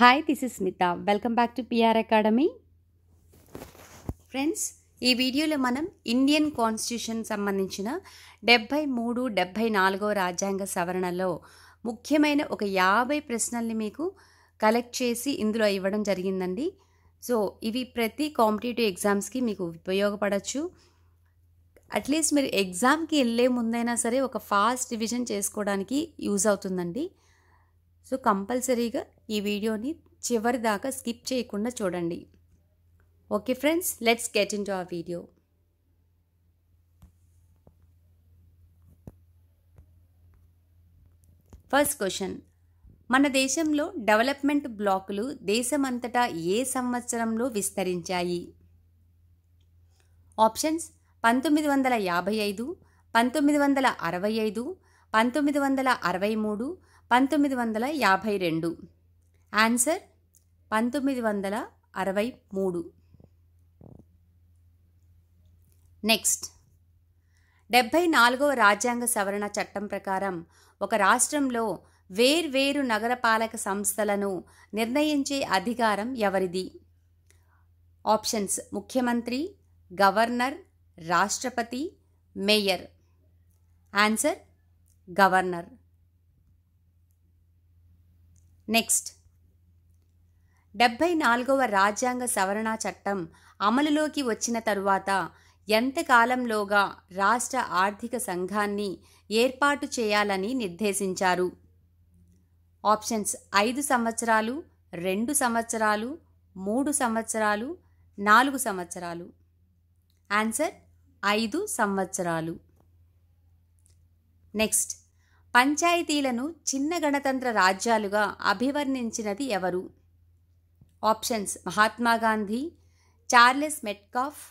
hi this is Smita welcome back to PR academy friends ఈ వీడియోలో మనం ఇండియన్ కాన్స్టిట్యూషన్ సంబంధించిన డెబ్బై మూడు డెబ్భై నాలుగో రాజ్యాంగ సవరణలో ముఖ్యమైన ఒక యాభై ప్రశ్నల్ని మీకు కలెక్ట్ చేసి ఇందులో ఇవ్వడం జరిగిందండి సో ఇవి ప్రతి కాంపిటేటివ్ ఎగ్జామ్స్కి మీకు ఉపయోగపడవచ్చు అట్లీస్ట్ మీరు ఎగ్జామ్కి వెళ్ళే ముందైనా సరే ఒక ఫాస్ట్ రివిజన్ చేసుకోవడానికి యూజ్ అవుతుందండి సో కంపల్సరీగా ఈ వీడియోని చివరి దాకా స్కిప్ చేయకుండా చూడండి okay friends let's get into the video first question మన దేశంలో డెవలప్మెంట్ బ్లాకులు దేశమంతటా ఏ సంవత్సరంలో విస్తరించాయి ఆప్షన్స్ పంతొమ్మిది వందల యాభై ఐదు పంతొమ్మిది వందల అరవై ఐదు పంతొమ్మిది వందల అరవై మూడు పంతొమ్మిది వందల యాభై రెండు ఆన్సర్ పంతొమ్మిది వందల అరవై మూడు నెక్స్ట్ డెబ్భై నాలుగవ రాజ్యాంగ సవరణ చట్టం ప్రకారం ఒక రాష్ట్రంలో వేర్వేరు నగరపాలక సంస్థలను నిర్ణయించే అధికారం ఎవరిది ఆప్షన్స్ ముఖ్యమంత్రి గవర్నర్ రాష్ట్రపతి మేయర్ ఆన్సర్ గవర్నర్ నెక్స్ట్ డెబ్బై నాలుగవ రాజ్యాంగ సవరణ చట్టం అమలులోకి వచ్చిన తరువాత ఎంతకాలంలోగా రాష్ట్ర ఆర్థిక సంఘాన్ని ఏర్పాటు చేయాలని నిర్దేశించారు ఆప్షన్స్ ఐదు సంవత్సరాలు రెండు సంవత్సరాలు మూడు సంవత్సరాలు నాలుగు సంవత్సరాలు ఆన్సర్ ఐదు సంవత్సరాలు నెక్స్ట్ పంచాయతీలను చిన్న గణతంత్ర రాజ్యాలుగా అభివర్ణించినది ఎవరు options Mahatma Gandhi Charles Metcalfe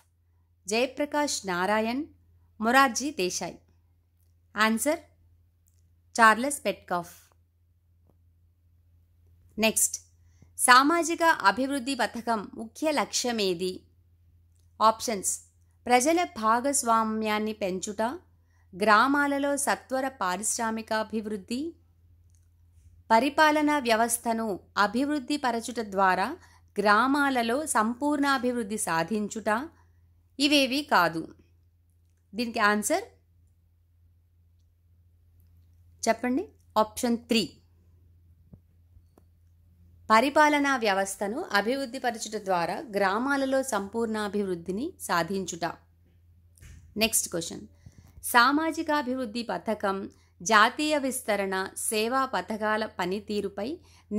Jayaprakash Narayan Morarji Desai answer Charles Metcalfe next సామాజిక అభివృద్ధి పథకం ముఖ్య లక్ష్యమేది ఆప్షన్స్ ప్రజల భాగస్వామ్యాన్ని పెంచుట గ్రామాలలో సత్వర పారిశ్రామికాభివృద్ధి పరిపాలనా వ్యవస్థను అభివృద్ధి పరచుట ద్వారా గ్రామాలలో సంపూర్ణాభివృద్ధి సాధించుట ఇవేవి కాదు దీనికి ఆన్సర్ చెప్పండి ఆప్షన్ త్రీ పరిపాలనా వ్యవస్థను అభివృద్ధిపరచుట ద్వారా గ్రామాలలో సంపూర్ణాభివృద్ధిని సాధించుట నెక్స్ట్ క్వశ్చన్ సామాజికాభివృద్ధి పథకం జాతీయ విస్తరణ సేవా పథకాల పనితీరుపై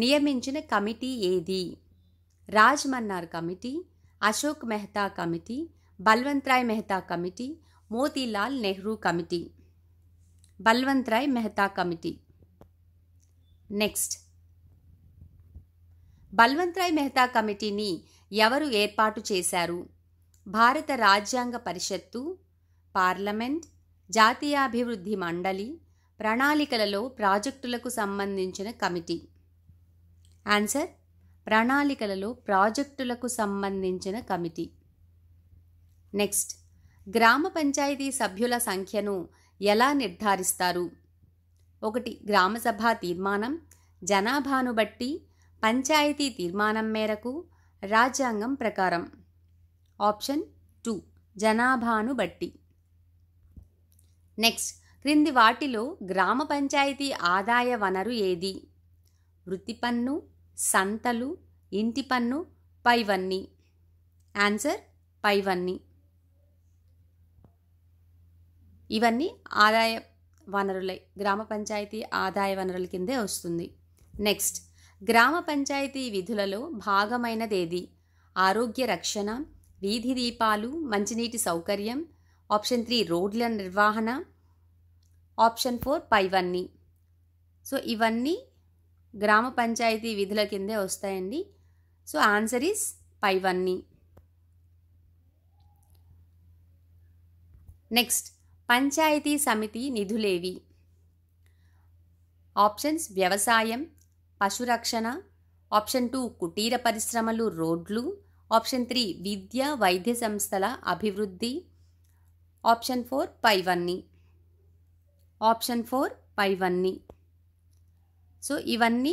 నియమించిన కమిటీ ఏది Rajmannar committee Ashok Mehta committee Balwantrai Mehta committee Motilal Nehru committee Balwantrai Mehta committee next Balwantrai Mehta కమిటీని ఎవరు ఏర్పాటు చేశారు భారత రాజ్యాంగ పరిషత్తు పార్లమెంట్ జాతీయాభివృద్ధి మండలి ప్రణాళికలలో ప్రాజెక్టులకు సంబంధించిన కమిటీ ఆన్సర్ ప్రణాళికలలో ప్రాజెక్టులకు సంబంధించిన కమిటీ నెక్స్ట్ గ్రామ పంచాయతీ సభ్యుల సంఖ్యను ఎలా నిర్ధారిస్తారు ఒకటి గ్రామసభ తీర్మానం జనాభాను బట్టి పంచాయతీ తీర్మానం మేరకు రాజ్యాంగం ప్రకారం ఆప్షన్ టూ జనాభాను బట్టి నెక్స్ట్ క్రింది వాటిలో గ్రామ పంచాయతీ ఆదాయ వనరు ఏది వృత్తి పన్ను సంతలు ఇంటి పన్ను పైవన్నీ ఆన్సర్ పైవన్నీ ఇవన్నీ ఆదాయ వనరులై గ్రామ పంచాయతీ ఆదాయ వనరుల కిందే వస్తుంది నెక్స్ట్ గ్రామ పంచాయతీ విధులలో ఏది ఆరోగ్య రక్షణ వీధి దీపాలు మంచినీటి సౌకర్యం ఆప్షన్ త్రీ రోడ్ల నిర్వహణ ఆప్షన్ ఫోర్ పైవన్నీ సో ఇవన్నీ గ్రామ పంచాయతీ విధుల కిందే వస్తాయండి సో ఆన్సర్ ఈస్ వన్ని నెక్స్ట్ పంచాయతీ సమితి నిధులేవి ఆప్షన్స్ వ్యవసాయం పశురక్షణ ఆప్షన్ టూ కుటీర పరిశ్రమలు రోడ్లు ఆప్షన్ త్రీ విద్య వైద్య సంస్థల అభివృద్ధి ఆప్షన్ ఫోర్ పైవన్నీ ఆప్షన్ ఫోర్ పైవన్నీ సో ఇవన్నీ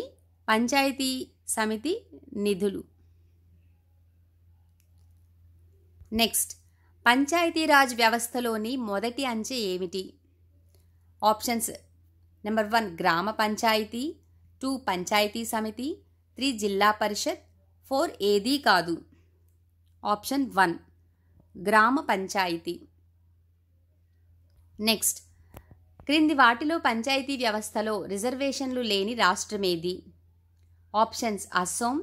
పంచాయతీ సమితి నిధులు నెక్స్ట్ పంచాయతీరాజ్ వ్యవస్థలోని మొదటి అంచె ఏమిటి ఆప్షన్స్ నెంబర్ వన్ గ్రామ పంచాయతీ టూ పంచాయతీ సమితి త్రీ జిల్లా పరిషత్ ఫోర్ ఏదీ కాదు ఆప్షన్ వన్ గ్రామ పంచాయతీ నెక్స్ట్ క్రింది వాటిలో పంచాయతీ వ్యవస్థలో రిజర్వేషన్లు లేని రాష్ట్రమేది ఆప్షన్స్ అస్సోం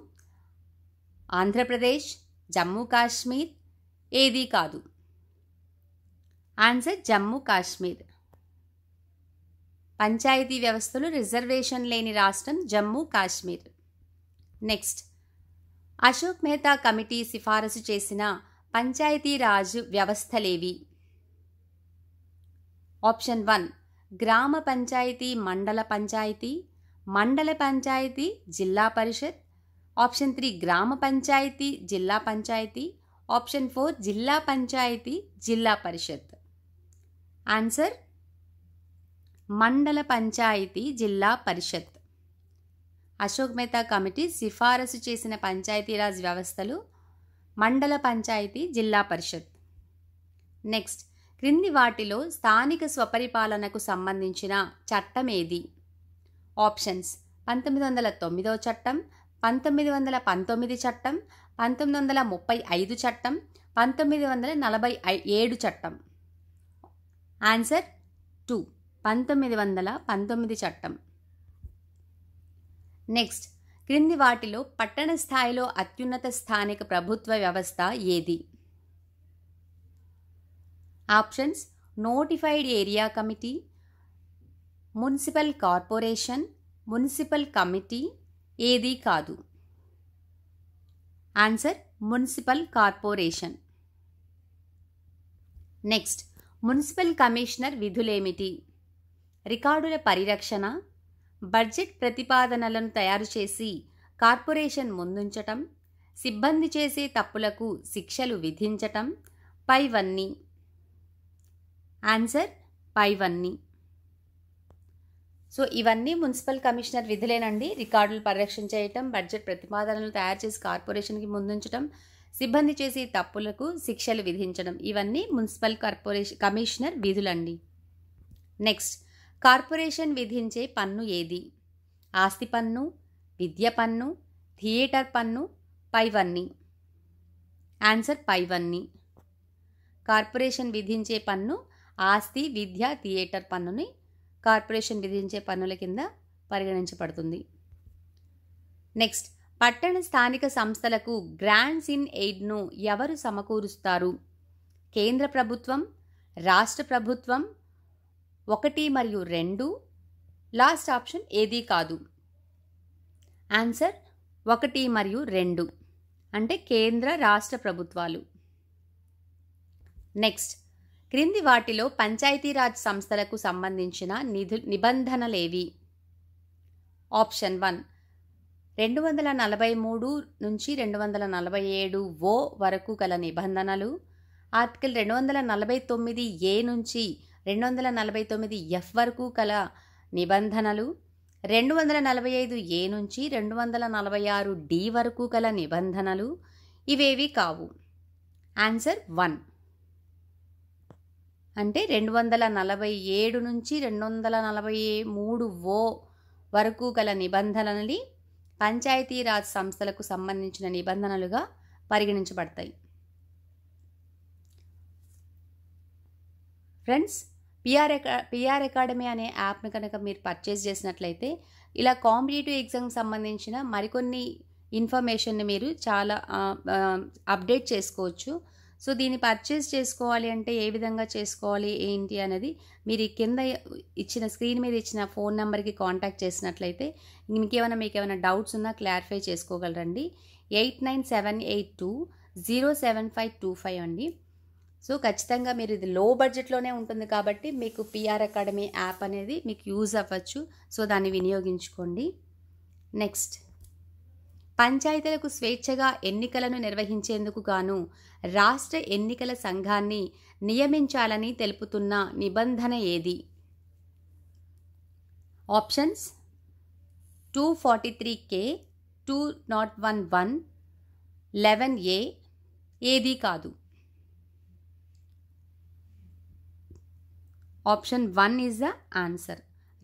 ఆంధ్రప్రదేశ్ జమ్మూ కాశ్మీర్ ఏదీ కాదు ఆన్సర్ జమ్మూ కాశ్మీర్ పంచాయతీ వ్యవస్థలు రిజర్వేషన్ లేని రాష్ట్రం జమ్మూ కాశ్మీర్ నెక్స్ట్ అశోక్ మెహతా కమిటీ సిఫారసు చేసిన పంచాయతీరాజ్ వ్యవస్థలేవి ఆప్షన్ వన్ గ్రామ పంచాయతీ మండల పంచాయతీ మండల పంచాయతీ జిల్లా పరిషత్ ఆప్షన్ త్రీ గ్రామ పంచాయతీ జిల్లా పంచాయతీ ఆప్షన్ ఫోర్ జిల్లా పంచాయతీ జిల్లా పరిషత్ ఆన్సర్ మండల పంచాయతీ జిల్లా పరిషత్ అశోక్ మెహతా కమిటీ సిఫారసు చేసిన పంచాయతీరాజ్ వ్యవస్థలు మండల పంచాయతీ జిల్లా పరిషత్ నెక్స్ట్ క్రింది వాటిలో స్థానిక స్వపరిపాలనకు సంబంధించిన చట్టమేది ఆప్షన్స్ పంతొమ్మిది వందల తొమ్మిదో చట్టం పంతొమ్మిది వందల పంతొమ్మిది చట్టం పంతొమ్మిది వందల ముప్పై ఐదు చట్టం పంతొమ్మిది వందల నలభై ఏడు చట్టం ఆన్సర్ టూ పంతొమ్మిది వందల పంతొమ్మిది చట్టం నెక్స్ట్ క్రింది వాటిలో పట్టణ స్థాయిలో అత్యున్నత స్థానిక ప్రభుత్వ వ్యవస్థ ఏది options notified area committee municipal corporation municipal committee ఏదీ కాదు answer municipal corporation next municipal commissioner విధులేమిటి రికార్డుల పరిరక్షణ బడ్జెట్ ప్రతిపాదనలను తయారు చేసి కార్పొరేషన్ ముందుంచటం సిబ్బంది చేసే తప్పులకు శిక్షలు విధించటం పైవన్నీ ఆన్సర్ పైవన్నీ సో ఇవన్నీ మున్సిపల్ కమిషనర్ విధులేనండి రికార్డులు పరిరక్షణ చేయటం బడ్జెట్ ప్రతిపాదనలు తయారు చేసి కార్పొరేషన్కి ముందుంచడం సిబ్బంది చేసే తప్పులకు శిక్షలు విధించడం ఇవన్నీ మున్సిపల్ కార్పొరేషన్ కమిషనర్ విధులండి నెక్స్ట్ కార్పొరేషన్ విధించే పన్ను ఏది ఆస్తి పన్ను విద్య పన్ను థియేటర్ పన్ను పైవన్నీ ఆన్సర్ పైవన్నీ కార్పొరేషన్ విధించే పన్ను ఆస్తి విద్య థియేటర్ పన్నుని కార్పొరేషన్ విధించే పన్నుల కింద పరిగణించబడుతుంది నెక్స్ట్ పట్టణ స్థానిక సంస్థలకు గ్రాండ్స్ ఇన్ ఎయిడ్ను ఎవరు సమకూరుస్తారు కేంద్ర ప్రభుత్వం రాష్ట్ర ప్రభుత్వం ఒకటి మరియు రెండు లాస్ట్ ఆప్షన్ ఏదీ కాదు ఆన్సర్ ఒకటి మరియు రెండు అంటే కేంద్ర రాష్ట్ర ప్రభుత్వాలు నెక్స్ట్ క్రింది వాటిలో పంచాయతీరాజ్ సంస్థలకు సంబంధించిన నిధు నిబంధనలేవి ఆప్షన్ వన్ రెండు వందల నలభై మూడు నుంచి రెండు వందల నలభై ఏడు ఓ వరకు గల నిబంధనలు ఆర్టికల్ రెండు వందల నలభై తొమ్మిది ఏ నుంచి రెండు వందల నలభై తొమ్మిది ఎఫ్ వరకు గల నిబంధనలు రెండు వందల నలభై ఐదు ఏ నుంచి రెండు వందల నలభై ఆరు డి వరకు గల నిబంధనలు ఇవేవి కావు ఆన్సర్ వన్ అంటే రెండు వందల నలభై ఏడు నుంచి రెండు వందల నలభై మూడు ఓ వరకు గల నిబంధనలని పంచాయతీరాజ్ సంస్థలకు సంబంధించిన నిబంధనలుగా పరిగణించబడతాయి ఫ్రెండ్స్ పిఆర్ పిఆర్ అకాడమీ అనే యాప్ను కనుక మీరు పర్చేస్ చేసినట్లయితే ఇలా కాంపిటేటివ్ ఎగ్జామ్కి సంబంధించిన మరికొన్ని ఇన్ఫర్మేషన్ని మీరు చాలా అప్డేట్ చేసుకోవచ్చు సో దీన్ని పర్చేస్ చేసుకోవాలి అంటే ఏ విధంగా చేసుకోవాలి ఏంటి అనేది మీరు కింద ఇచ్చిన స్క్రీన్ మీద ఇచ్చిన ఫోన్ నెంబర్కి కాంటాక్ట్ చేసినట్లయితే ఇంకేమైనా మీకు ఏమైనా డౌట్స్ ఉన్నా క్లారిఫై చేసుకోగలరండి eight nine seven eight two zero seven five two five అండి సో ఖచ్చితంగా మీరు ఇది లో బడ్జెట్లోనే ఉంటుంది కాబట్టి మీకు పిఆర్ అకాడమీ యాప్ అనేది మీకు యూజ్ అవ్వచ్చు సో దాన్ని వినియోగించుకోండి నెక్స్ట్ పంచాయతీలకు స్వేచ్ఛగా ఎన్నికలను నిర్వహించేందుకు గాను రాష్ట్ర ఎన్నికల సంఘాన్ని నియమించాలని తెలుపుతున్న నిబంధన ఏది options two forty three K two not one one eleven A ఏది కాదు option one is the answer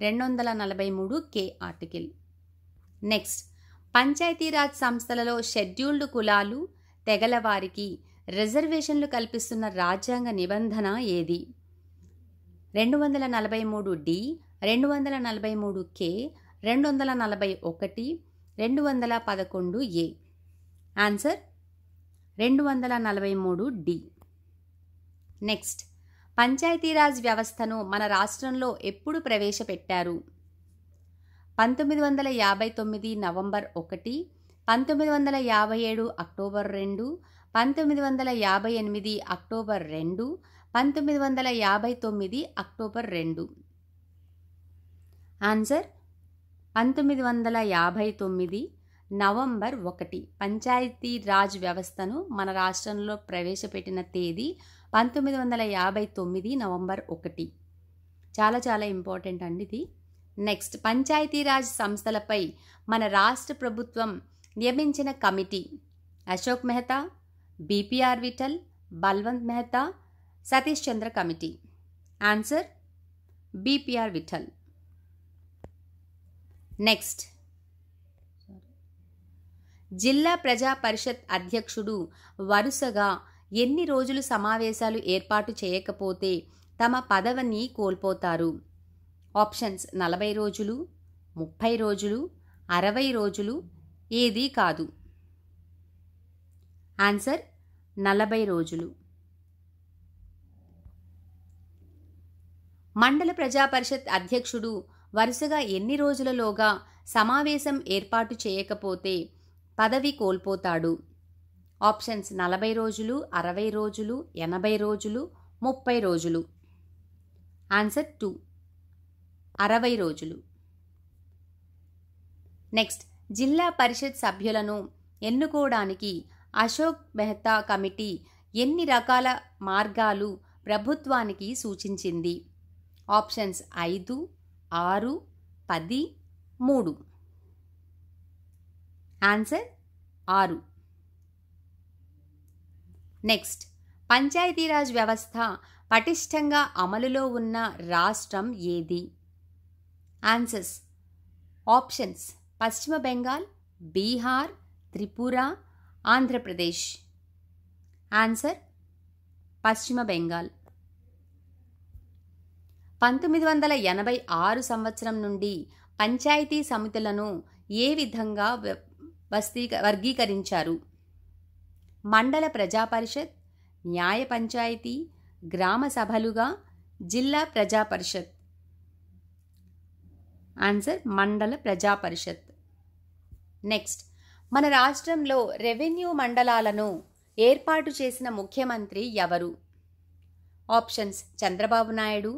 రెండు వందల నలభై మూడు కే ఆర్టికల్ నెక్స్ట్ పంచాయతీరాజ్ సంస్థలలో షెడ్యూల్డ్ కులాలు తెగలవారికి రిజర్వేషన్లు కల్పిస్తున్న రాజ్యాంగ నిబంధన ఏది రెండు వందల నలభై మూడు డి రెండు వందల నలభై మూడు కే రెండు వందల నలభై ఒకటి రెండు వందల పదకొండు ఏ ఆన్సర్ రెండు వందల నలభై మూడు డి నెక్స్ట్ పంచాయతీరాజ్ వ్యవస్థను మన రాష్ట్రంలో ఎప్పుడు ప్రవేశపెట్టారు పంతొమ్మిది వందల యాభై తొమ్మిది నవంబర్ ఒకటి పంతొమ్మిది వందల యాభై ఏడు అక్టోబర్ రెండు పంతొమ్మిది వందల యాభై ఎనిమిది అక్టోబర్ రెండు పంతొమ్మిది వందల యాభై తొమ్మిది అక్టోబర్ రెండు ఆన్సర్ పంతొమ్మిది వందల యాభై తొమ్మిది నవంబర్ ఒకటి పంచాయతీ రాజ్ వ్యవస్థను మన రాష్ట్రంలో ప్రవేశపెట్టిన తేదీ పంతొమ్మిది వందల యాభై తొమ్మిది నవంబర్ ఒకటి చాలా చాలా ఇంపార్టెంట్ అండి ఇది నెక్స్ట్ పంచాయతీరాజ్ సంస్థలపై మన రాష్ట్ర ప్రభుత్వం నియమించిన committee Ashok Mehta BPR Vithal Balwant Mehta Satish Chandra committee answer BPR Vithal next జిల్లా ప్రజా పరిషత్ అధ్యక్షుడు వరుసగా ఎన్ని రోజులు సమావేశాలు ఏర్పాటు చేయకపోతే తమ పదవిని కోల్పోతారు ఆప్షన్స్ నలభై రోజులు ముప్పై రోజులు అరవై రోజులు ఏదీ కాదు ఆన్సర్ నలభై రోజులు మండల ప్రజాపరిషత్ అధ్యక్షుడు వరుసగా ఎన్ని రోజులలోగా సమావేశం ఏర్పాటు చేయకపోతే పదవి కోల్పోతాడు ఆప్షన్స్ నలభై రోజులు అరవై రోజులు ఎనభై రోజులు ముప్పై రోజులు ఆన్సర్ టూ అరవై రోజులు నెక్స్ట్ జిల్లా పరిషత్ సభ్యులను ఎన్నుకోవడానికి అశోక్ మెహతా కమిటీ ఎన్ని రకాల మార్గాలు ప్రభుత్వానికి సూచించింది ఆప్షన్స్ ఐదు ఆరు పది మూడు ఆన్సర్ ఆరు నెక్స్ట్ పంచాయతీరాజ్ వ్యవస్థ పటిష్టంగా అమలులో ఉన్న రాష్ట్రం ఏది ఆన్సర్స్ ఆప్షన్స్ పశ్చిమ బెంగాల్ బీహార్ త్రిపుర ఆంధ్రప్రదేశ్ ఆన్సర్ పశ్చిమ బెంగాల్ పంతొమ్మిది వందల ఎనభై ఆరు సంవత్సరం నుండి పంచాయతీ సమితులను ఏ విధంగా వస్తీక వర్గీకరించారు మండల ప్రజాపరిషత్ న్యాయ పంచాయతీ గ్రామ సభలుగా జిల్లా ప్రజాపరిషత్ ఆన్సర్ మండల ప్రజా పరిషత్ నెక్స్ట్ మన రాష్ట్రంలో రెవెన్యూ మండలాలను ఏర్పాటు చేసిన ముఖ్యమంత్రి ఎవరు options Chandrababu Naidu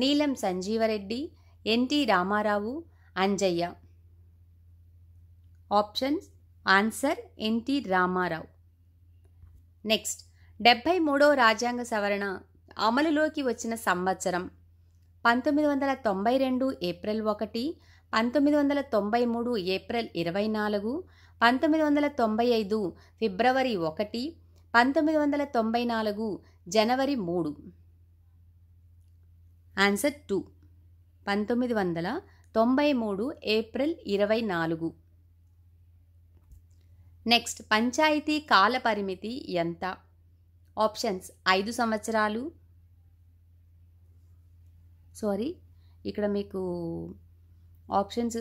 Neelam Sanjiva Reddy NT Rama Rao Anjaiah options answer NT Rama Rao next డెబ్భై మూడో రాజ్యాంగ సవరణ అమలులోకి వచ్చిన సంవత్సరం పంతొమ్మిది వందల తొంభై రెండు ఏప్రిల్ ఒకటి పంతొమ్మిది వందల తొంభై మూడు ఏప్రిల్ ఇరవై నాలుగు పంతొమ్మిది వందల తొంభై ఐదు ఫిబ్రవరి ఒకటి పంతొమ్మిది వందల తొంభై నాలుగు జనవరి మూడు ఆన్సర్ టూ పంతొమ్మిది వందల తొంభై మూడు ఏప్రిల్ ఇరవై నాలుగు నెక్స్ట్ పంచాయతీ కాల పరిమితి ఎంత ఆప్షన్స్ ఐదు సంవత్సరాలు సారీ ఇక్కడ మీకు ఆప్షన్స్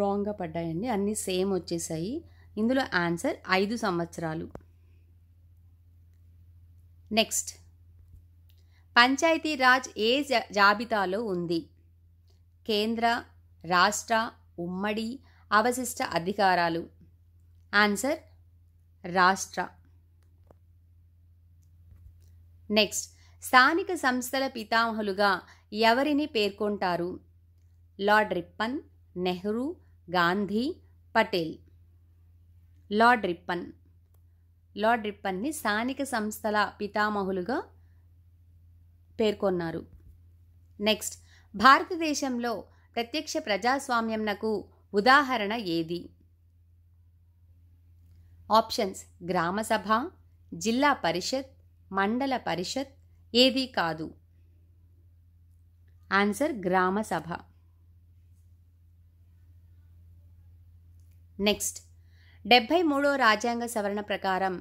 రాంగ్గా పడ్డాయండి అన్నీ సేమ్ వచ్చేసాయి ఇందులో ఆన్సర్ ఐదు సంవత్సరాలు నెక్స్ట్ పంచాయతీరాజ్ ఏ జాబితాలో ఉంది కేంద్ర రాష్ట్ర ఉమ్మడి అవశిష్ట అధికారాలు ఆన్సర్ రాష్ట్ర నెక్స్ట్ స్థానిక సంస్థల పితామహులుగా ఎవరిని పేర్కొంటారు lord Ripon Nehru Gandhi Patel lord Ripon lord రిప్పన్ని స్థానిక సంస్థల పితామహులుగా పేర్కొన్నారు నెక్స్ట్ భారతదేశంలో ప్రత్యక్ష ప్రజాస్వామ్యంనకు ఉదాహరణ ఏది ఆప్షన్స్ గ్రామసభ జిల్లా పరిషత్ మండల పరిషత్ ఏదీ కాదు ఆన్సర్ గ్రామ సభ నెక్స్ట్ డెబ్భై మూడో రాజ్యాంగ సవరణ ప్రకారం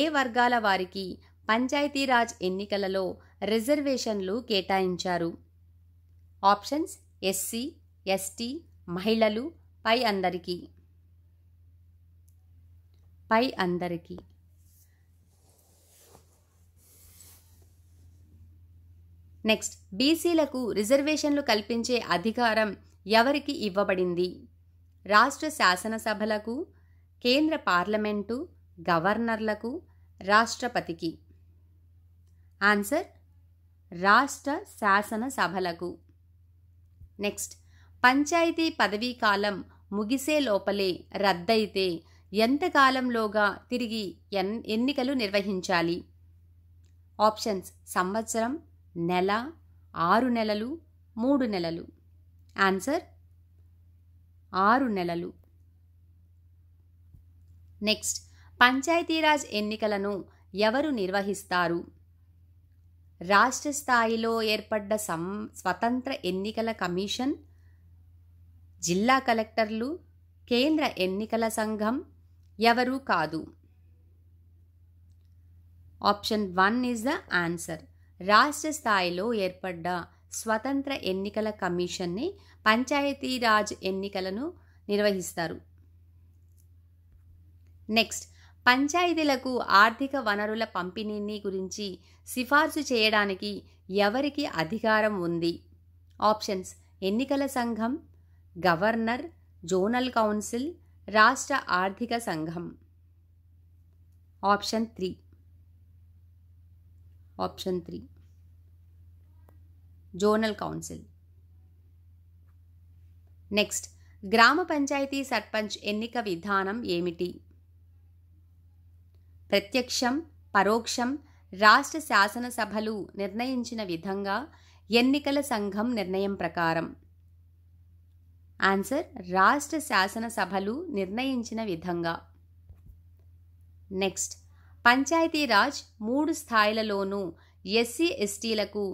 ఏ వర్గాల వారికి పంచాయతీరాజ్ ఎన్నికలలో రిజర్వేషన్లు కేటాయించారు ఆప్షన్స్ ఎస్సీ ఎస్టీ మహిళలు పై అందరికీ పై అందరికీ నెక్స్ట్ బీసీలకు రిజర్వేషన్లు కల్పించే అధికారం ఎవరికి ఇవ్వబడింది రాష్ట్ర శాసనసభలకు కేంద్ర పార్లమెంటు గవర్నర్లకు రాష్ట్రపతికి ఆన్సర్ రాష్ట్ర శాసనసభలకు నెక్స్ట్ పంచాయతీ పదవీ కాలం ముగిసే లోపలే రద్దయితే ఎంతకాలంలోగా తిరిగి ఎన్ ఎన్నికలు నిర్వహించాలి ఆప్షన్స్ సంవత్సరం నెల ఆరు నెలలు మూడు నెలలు ఆన్సర్ ఆరు నెలలు నెక్స్ట్ పంచాయతీరాజ్ ఎన్నికలను ఎవరు నిర్వహిస్తారు రాష్ట్ర స్థాయిలో ఏర్పడ్డ సం స్వతంత్ర ఎన్నికల కమిషన్ జిల్లా కలెక్టర్లు కేంద్ర ఎన్నికల సంఘం ఎవరూ కాదు option one is the answer రాష్ట్ర స్థాయిలో ఏర్పడ్డ స్వతంత్ర ఎన్నికల కమిషన్ని పంచాయతీరాజ్ ఎన్నికలను నిర్వహిస్తారు నెక్స్ట్ పంచాయతీలకు ఆర్థిక వనరుల పంపిణీని గురించి సిఫార్సు చేయడానికి ఎవరికి అధికారం ఉంది ఆప్షన్స్ ఎన్నికల సంఘం గవర్నర్ జోనల్ కౌన్సిల్ రాష్ట్ర ఆర్థిక సంఘం option three option three zonal council next గ్రామ పంచాయతీ సర్పంచ్ ఎన్నిక విధానం ఏమిటి ప్రత్యక్షం పరోక్షం రాష్ట్ర శాసనసభలు నిర్ణయించిన విధంగా ఎన్నికల సంఘం నిర్ణయం ప్రకారం ఆన్సర్ రాష్ట్ర శాసనసభలు నిర్ణయించిన విధంగా నెక్స్ట్ పంచాయతీరాజ్ మూడు స్థాయిలలోనూ ఎస్సీ ఎస్టీలకు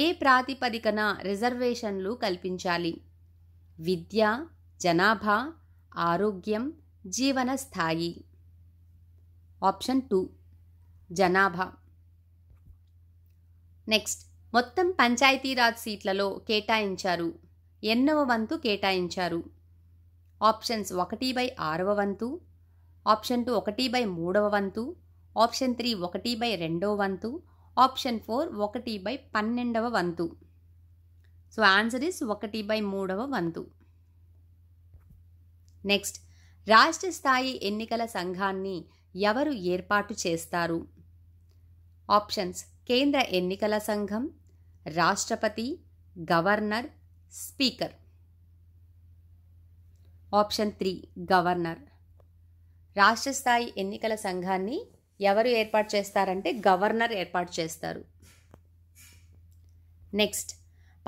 ఏ ప్రాతిపదికన రిజర్వేషన్లు కల్పించాలి విద్య జనాభా ఆరోగ్యం జీవన స్థాయి ఆప్షన్ టూ జనాభా నెక్స్ట్ మొత్తం పంచాయతీరాజ్ సీట్లలో కేటాయించారు ఎన్నవ వంతు కేటాయించారు ఆప్షన్స్ ఒకటి బై ఆరవ వంతు ఆప్షన్ టూ ఒకటి బై మూడవ వంతు ఆప్షన్ త్రీ ఒకటి బై రెండవ వంతు ఆప్షన్ ఫోర్ ఒకటి బై పన్నెండవ వంతు సో ఆన్సర్ ఇస్ ఒకటి బై మూడవ వంతు నెక్స్ట్ రాష్ట్ర స్థాయి ఎన్నికల సంఘాన్ని ఎవరు ఏర్పాటు చేస్తారు ఆప్షన్స్ కేంద్ర ఎన్నికల సంఘం రాష్ట్రపతి governor speaker option three governor రాష్ట్ర స్థాయి ఎన్నికల సంఘాన్ని ఎవరు ఏర్పాటు చేస్తారంటే గవర్నర్ ఏర్పాటు చేస్తారు నెక్స్ట్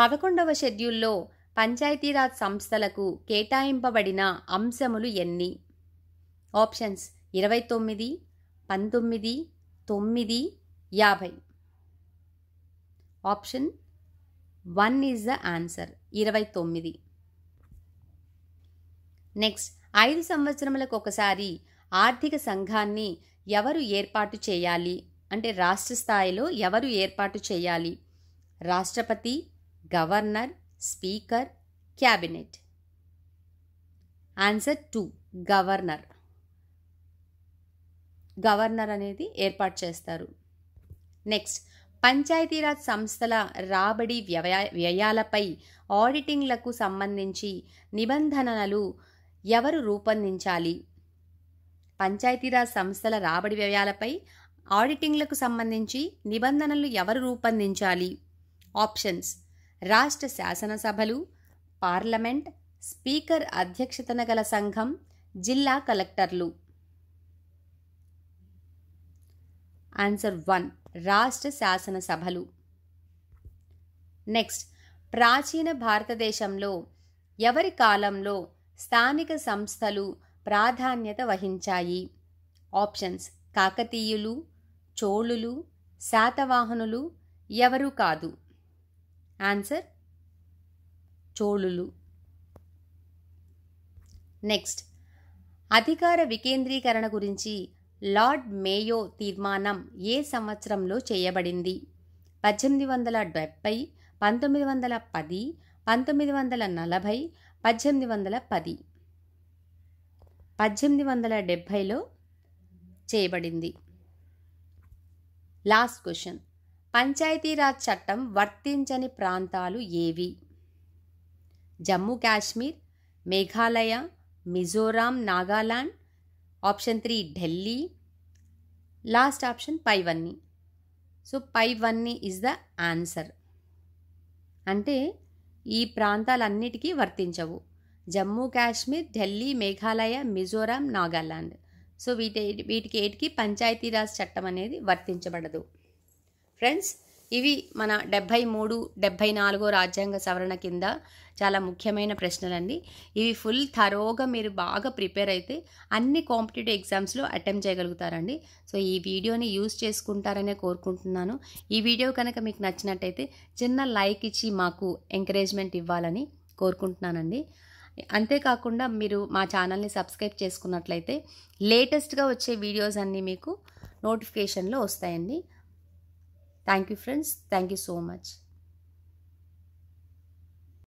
పదకొండవ షెడ్యూల్లో పంచాయతీరాజ్ సంస్థలకు కేటాయింపబడిన అంశములు ఎన్ని ఆప్షన్స్ ఇరవై తొమ్మిది పంతొమ్మిది తొమ్మిది యాభై option one is the answer ఇరవై తొమ్మిది నెక్స్ట్ ఐదు సంవత్సరములకు ఒకసారి ఆర్థిక సంఘాన్ని ఎవరు ఏర్పాటు చేయాలి అంటే రాష్ట్ర స్థాయిలో ఎవరు ఏర్పాటు చేయాలి రాష్ట్రపతి governor speaker cabinet answer two governor governor అనేది ఏర్పాటు చేస్తారు నెక్స్ట్ పంచాయతీరాజ్ సంస్థల రాబడి వ్యయ వ్యయాలపై ఆడిటింగ్లకు సంబంధించి నిబంధనలు ఎవరు రూపొందించాలి పంచాయతీరాజ్ సంస్థల రాబడి వ్యయాలపై ఆడిటింగ్లకు సంబంధించి నిబంధనలు ఎవరు రూపొందించాలి ఆప్షన్స్ రాష్ట్ర శాసనసభలు పార్లమెంట్ స్పీకర్ అధ్యక్షతన గల సంఘం జిల్లా కలెక్టర్లు ఆన్సర్ వన్ రాష్ట్ర శాసనసభలు నెక్స్ట్ ప్రాచీన భారతదేశంలో ఎవరి కాలంలో స్థానిక సంస్థలు ప్రాధాన్యత వహించాయి ఆప్షన్స్ కాకతీయులు చోళులు శాతవాహనులు ఎవరు కాదు ఆన్సర్ చోళులు నెక్స్ట్ అధికార వికేంద్రీకరణ గురించి లార్డ్ మేయో తీర్మానం ఏ సంవత్సరంలో చేయబడింది పద్దెనిమిది వందల డెబ్బై పంతొమ్మిది వందల పది పంతొమ్మిది వందల నలభై పద్దెనిమిది వందల పది పద్దెనిమిది వందల డెబ్భైలో చేయబడింది లాస్ట్ క్వశ్చన్ పంచాయతీరాజ్ చట్టం వర్తించని ప్రాంతాలు ఏవి Jammu Kashmir Meghalaya Mizoram Nagaland option three Delhi last option పై వన్నీ సో పై వన్నీ ఈజ్ ద ఆన్సర్ అంటే ఈ ప్రాంతాలన్నిటికీ వర్తించవు జమ్మూ కాశ్మీర్ ఢిల్లీ మేఘాలయ మిజోరాం నాగాలాండ్ సో వీటి వీటికి ఏటికి పంచాయతీరాజ్ చట్టం అనేది వర్తించబడదు ఫ్రెండ్స్ ఇవి మన డెబ్భై మూడు డెబ్భై నాలుగో రాజ్యాంగ సవరణ కింద చాలా ముఖ్యమైన ప్రశ్నలండి ఇవి ఫుల్ థరోగా మీరు బాగా ప్రిపేర్ అయితే అన్ని కాంపిటేటివ్ ఎగ్జామ్స్లో అటెంప్ట్ చేయగలుగుతారండి సో ఈ వీడియోని యూజ్ చేసుకుంటారనే కోరుకుంటున్నాను ఈ వీడియో కనుక మీకు నచ్చినట్టయితే చిన్న లైక్ ఇచ్చి మాకు ఎంకరేజ్మెంట్ ఇవ్వాలని కోరుకుంటున్నానండి అంతేకాకుండా మీరు మా ఛానల్ని సబ్స్క్రైబ్ చేసుకున్నట్లయితే లేటెస్ట్గా వచ్చే వీడియోస్ అన్నీ మీకు నోటిఫికేషన్లో వస్తాయండి thank you friends thank you so much